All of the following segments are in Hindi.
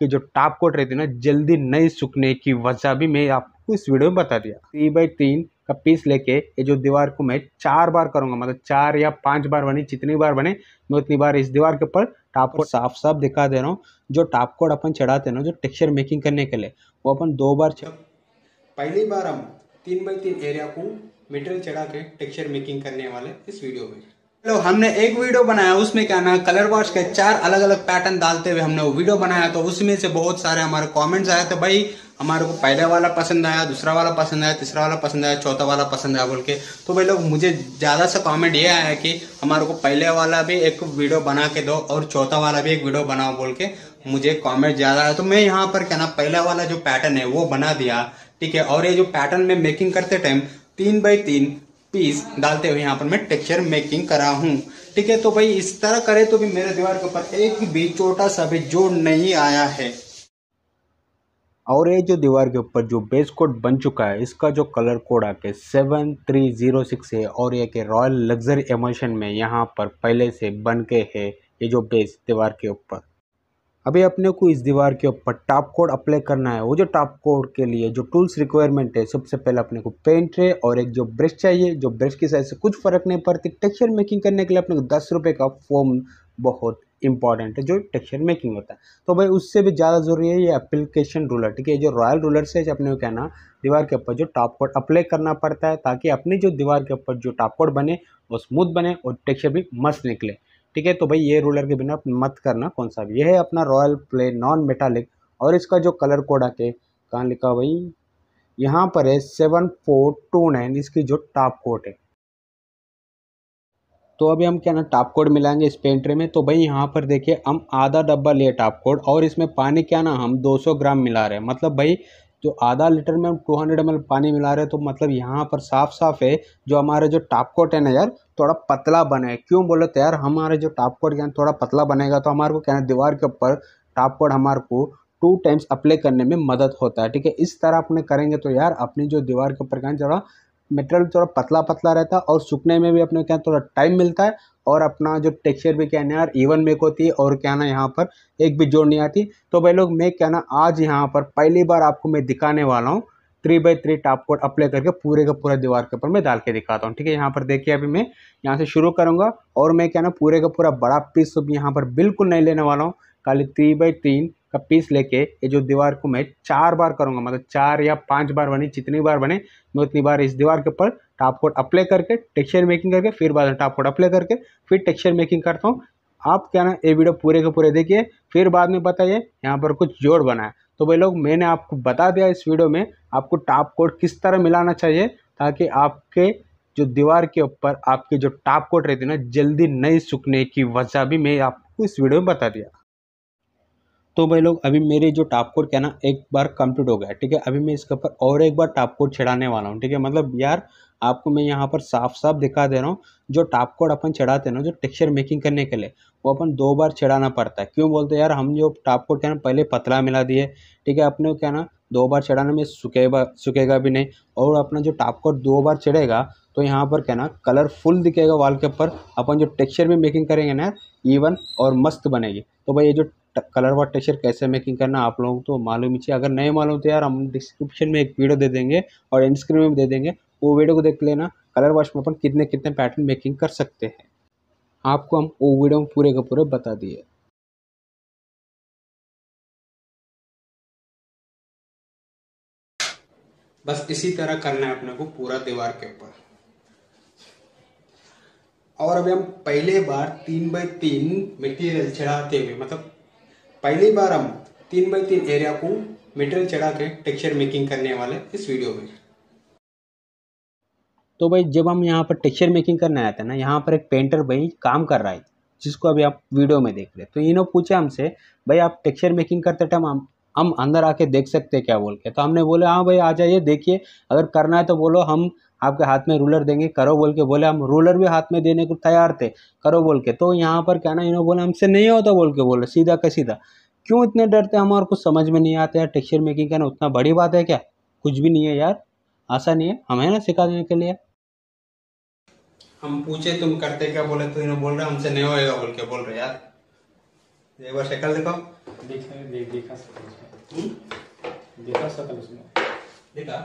कि जो टॉप कोट रहती है ना जल्दी नहीं सूखने की वजह भी मैं आपको इस वीडियो में बता दिया थ्री बाई तीन का पीस लेके ये जो दीवार को मैं चार बार करूंगा मतलब चार या पांच बार बने जितनी बार बने मैं उतनी बार इस दीवार के ऊपर टॉप कोट साफ साफ दिखा दे रहा हूँ जो टॉप कोट अपन चढ़ाते हैं ना जो टेक्सचर मेकिंग करने के लिए वो अपन दो बार पहली बार हम तीन बाई तीन एरिया को मेटेरियल चढ़ा के टेक्सचर मेकिंग करने वाले इस वीडियो में हेलो हमने एक वीडियो बनाया उसमें क्या ना कलर वॉश के चार अलग अलग पैटर्न डालते हुए हमने वो वीडियो बनाया तो उसमें से बहुत सारे हमारे कमेंट्स आए थे तो भाई हमारे को पहले वाला पसंद आया दूसरा वाला पसंद आया तीसरा वाला पसंद आया चौथा वाला पसंद आया बोल के तो भाई लोग मुझे ज़्यादा सा कमेंट ये आया कि हमारे को पहले वाला भी एक वीडियो बना के दो और चौथा वाला भी एक वीडियो बनाओ बोल के मुझे कमेंट ज़्यादा आया तो मैं यहाँ पर क्या ना पहला वाला जो पैटर्न है वो बना दिया ठीक है और ये जो पैटर्न में मेकिंग करते टाइम तीन बाई तीन पीस डालते हुए यहाँ पर मैं टेक्सचर मेकिंग करा हूँ ठीक है तो भाई इस तरह करे तो भी मेरे दीवार के ऊपर एक भी छोटा सा भी जोड़ नहीं आया है और ये जो दीवार के ऊपर जो बेस कोड बन चुका है इसका जो कलर कोड आके सेवन थ्री जीरो सिक्स है और ये के रॉयल लग्जरी एमोशन में यहाँ पर पहले से बन के है ये जो बेस दीवार के ऊपर अभी अपने को इस दीवार के ऊपर टॉप कोड अप्लाई करना है वो जो टॉप कोड के लिए जो टूल्स रिक्वायरमेंट है सबसे पहले अपने को पेंट है और एक जो ब्रश चाहिए जो ब्रश की साइज से कुछ फ़र्क नहीं पड़ती टेक्सचर मेकिंग करने के लिए अपने को दस रुपये का फोम बहुत इंपॉर्टेंट है जो टेक्सचर मेकिंग होता है तो भाई उससे भी ज़्यादा ज़रूरी है ये अप्लीकेशन रूलर ठीक है जो रॉयल रूलर से अपने को क्या ना दीवार के ऊपर जो टॉप कोड अप्लाई करना पड़ता है ताकि अपनी जो दीवार के ऊपर जो टॉप कोड बने वो स्मूथ बने और टेक्सचर भी मस्त निकले ठीक है तो भाई ये रूलर के बिना मत करना कौन सा भी ये है अपना रॉयल प्ले नॉन मेटालिक और इसका जो कलर कोड आके कहाँ लिखा भाई यहाँ पर है सेवन फोर टू नाइन इसकी जो टॉप कोड है तो अभी हम क्या ना टॉप कोड मिलाएंगे इस पेंट्रे में तो भाई यहाँ पर देखिए हम आधा डब्बा लिए टॉप कोड और इसमें पानी क्या ना हम 200 ग्राम मिला रहे हैं मतलब भाई जो तो आधा लीटर में हम टू हंड्रेड एम पानी मिला रहे हैं तो मतलब यहाँ पर साफ साफ है जो हमारे जो टापकोट कोट है ना यार थोड़ा पतला बने क्यों बोले तो यार हमारे जो टापकोट कोट थोड़ा पतला बनेगा तो हमारे को कहना है दीवार के ऊपर टापकोट कोट हमारे को टू टाइम्स अप्लाई करने में मदद होता है ठीक है इस तरह अपने करेंगे तो यार अपनी जो दीवार के ऊपर कहना थोड़ा मटेरियल थोड़ा पतला पतला रहता है और सूखने में भी अपने क्या थोड़ा टाइम मिलता है और अपना जो टेक्सचर भी क्या यार इवन मेक होती है और क्या ना यहाँ पर एक भी जोड़ नहीं आती तो भाई लोग मैं क्या ना आज यहाँ पर पहली बार आपको मैं दिखाने वाला हूँ three by three top coat apply करके पूरे का पूरा दीवार के ऊपर मैं डाल के दिखाता हूँ ठीक है यहाँ पर देखिए अभी मैं यहाँ से शुरू करूँगा और मैं क्या ना पूरे का पूरा बड़ा पीस यहाँ पर बिल्कुल नहीं लेने वाला हूँ खाली थ्री बाई तीन का पीस लेके ये जो दीवार को मैं चार बार करूँगा मतलब चार या पाँच बार बने जितनी बार बने मैं उतनी बार इस दीवार के ऊपर टॉप कोट अप्लाई करके टेक्सचर मेकिंग करके फिर बाद में टॉप कोट अप्लाई करके फिर टेक्सचर मेकिंग करता हूँ आप क्या ना ये वीडियो पूरे के पूरे देखिए फिर बाद में बताइए यहाँ पर कुछ जोड़ बनाए तो भाई लोग मैंने आपको बता दिया इस वीडियो में आपको टॉप कोट किस तरह मिलाना चाहिए ताकि आपके जो दीवार के ऊपर आपके जो टॉप कोट रहती है ना जल्दी नहीं सूखने की वजह भी मैं आपको इस वीडियो में बता दिया तो भाई लोग अभी मेरे जो टाप कोड क्या ना एक बार कंप्लीट हो गया ठीक है अभी मैं इसके ऊपर और एक बार टाप कोड छिड़ाने वाला हूँ ठीक है मतलब यार आपको मैं यहाँ पर साफ साफ दिखा दे रहा हूँ जो टाप कोड अपन चढ़ाते हैं ना जो टेक्सचर मेकिंग करने के लिए वो अपन दो बार चढ़ाना पड़ता है क्यों बोलते हैं यार हम जो टाप कोड क्या ना पहले पतला मिला दिए ठीक है अपने क्या ना दो बार चढ़ाने में सुखेगा सूखेगा भी नहीं और अपना जो टाप कोट दो बार चढ़ेगा तो यहाँ पर क्या ना कलरफुल दिखेगा वॉल के ऊपर अपन जो टेक्सचर में मेकिंग करेंगे ना इवन और मस्त बनेगी तो भाई ये जो कलर व टेक्सचर कैसे मेकिंग करना आप लोगों को तो मालूम ही चाहिए अगर नहीं मालूम तो यार हम डिस्क्रिप्शन में एक वीडियो दे देंगे और एंड स्क्रीन में दे देंगे वो वीडियो को देख लेना कलर वॉश में अपन कितने कितने पैटर्न मेकिंग कर सकते हैं आपको हम वो वीडियो में पूरे का पूरे बता दिए बस इसी तरह करना है अपने को पूरा दीवार के ऊपर और अभी हम पहले बार तीन बाई तीन मटेरियल चढ़ाते हुए मतलब पहली बार हम तीन बाई तीन एरिया को मटेरियल चढ़ा के टेक्सचर मेकिंग करने वाले इस वीडियो में तो भाई जब हम यहाँ पर टेक्सचर मेकिंग करने आते हैं ना यहाँ पर एक पेंटर भाई काम कर रहा है जिसको अभी आप वीडियो में देख रहे हैं तो इन्होंने पूछा हमसे भाई आप टेक्सचर मेकिंग करते टाइम हम अंदर आके देख सकते क्या बोल के तो हमने बोले हाँ भाई आ जाइए देखिए अगर करना है तो बोलो हम आपके हाथ में रूलर देंगे करो बोल के बोले हम रूलर भी हाथ में देने को तैयार थे करो बोल के तो यहाँ पर क्या ना इन्होंने बोला हमसे नहीं होता बोल के बोले सीधा का सीधा क्यों इतने डरते हमारे कुछ समझ में नहीं आता यार टेक्सचर मेकिंग का ना उतना बड़ी बात है क्या कुछ भी नहीं है यार नहीं है हमें ना सिखा देने के लिए हम पूछे तुम करते क्या बोले तो इन्होंने बोल रहे हमसे नहीं होएगा बोल के बोल रहे यार एक बार शक्ल देखो देखा सकल हम्म? उसमें देखा सकल हम्म। उसमें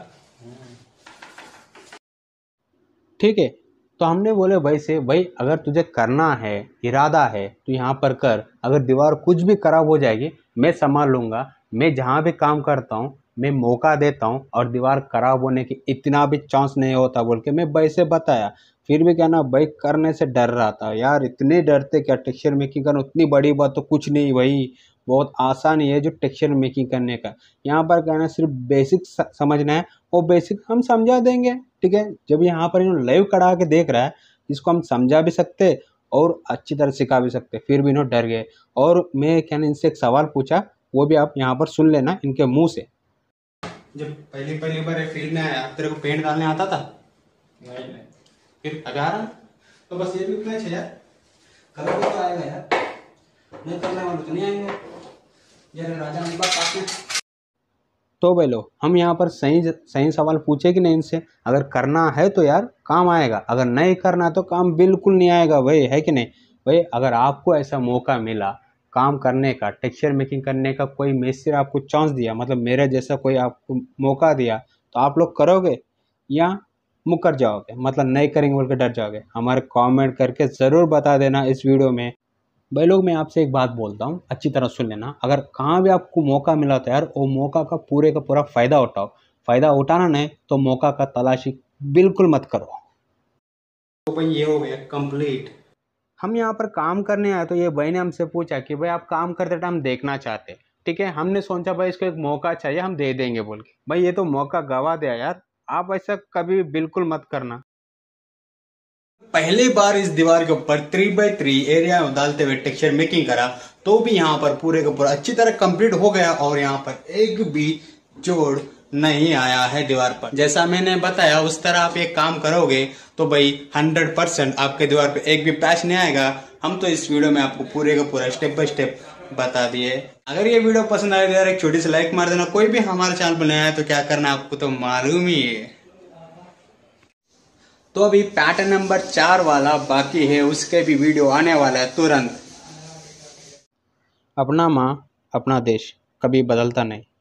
ठीक है तो हमने बोले भाई से भाई अगर तुझे करना है इरादा है तो यहाँ पर कर अगर दीवार कुछ भी खराब हो जाएगी मैं संभाल लूँगा मैं जहाँ भी काम करता हूँ मैं मौका देता हूँ और दीवार खराब होने की इतना भी चांस नहीं होता बोल के मैं भाई से बताया फिर भी क्या ना भाई करने से डर रहा था यार इतने डरते क्या टेक्सचर मेकिंग करना उतनी बड़ी बात तो कुछ नहीं भाई बहुत आसान ही है जो टेक्सचर मेकिंग करने का यहाँ पर कहना सिर्फ बेसिक समझना है और बेसिक हम समझा देंगे ठीक है जब यहाँ पर इन्होंने लाइव कड़ा के देख रहा है इसको हम समझा भी सकते और अच्छी तरह सिखा भी सकते फिर भी इन्होंने डर गए और मैं कहना इनसे एक सवाल पूछा वो भी आप यहाँ पर सुन लेना इनके मुँह से जब पहली पहली बार फील्ड में आया तेरे को पेंट डालने आता था नहीं नहीं फिर अभी आ रहा तो बस ये भी प्लेच है यार कल तो आएगा यार नहीं करने वाले तो नहीं आएंगे तो भाई हम यहाँ पर सही सही सवाल पूछे कि नहीं इनसे अगर करना है तो यार काम आएगा अगर नहीं करना तो काम बिल्कुल नहीं आएगा भाई है कि नहीं भाई अगर आपको ऐसा मौका मिला काम करने का टेक्सचर मेकिंग करने का कोई मेसर आपको चांस दिया मतलब मेरे जैसा कोई आपको मौका दिया तो आप लोग करोगे या मुकर जाओगे मतलब नहीं करेंगे बोल के डर जाओगे हमारे कमेंट करके ज़रूर बता देना इस वीडियो में भाई लोग मैं आपसे एक बात बोलता हूँ अच्छी तरह सुन लेना अगर कहाँ भी आपको मौका मिला तो यार वो मौका का पूरे का पूरा फ़ायदा उठाओ फ़ायदा उठाना नहीं तो मौका का तलाशी बिल्कुल मत करो तो भाई ये हो गया कंप्लीट हम यहाँ पर काम करने आए तो ये भाई ने हमसे पूछा कि भाई आप काम करते टाइम देखना चाहते हैं ठीक है हमने सोचा भाई इसको एक मौका चाहिए हम दे देंगे बोल के भाई ये तो मौका गवा दिया यार आप ऐसा कभी बिल्कुल मत करना पहली बार इस दीवार के ऊपर थ्री बाई थ्री एरिया में डालते हुए टेक्सचर मेकिंग करा तो भी यहाँ पर पूरे के पूरा अच्छी तरह कंप्लीट हो गया और यहाँ पर एक भी जोड़ नहीं आया है दीवार पर जैसा मैंने बताया उस तरह आप एक काम करोगे तो भाई 100 परसेंट आपके दीवार पर एक भी पैच नहीं आएगा हम तो इस वीडियो में आपको पूरे का पूरा स्टेप बाय स्टेप बता दिए अगर ये वीडियो पसंद आए तो यार एक छोटी सी लाइक मार देना कोई भी हमारे चैनल पर नया है तो क्या करना आपको तो मालूम ही है तो अभी पैटर्न नंबर चार वाला बाकी है उसके भी वीडियो आने वाला है तुरंत अपना माँ अपना देश कभी बदलता नहीं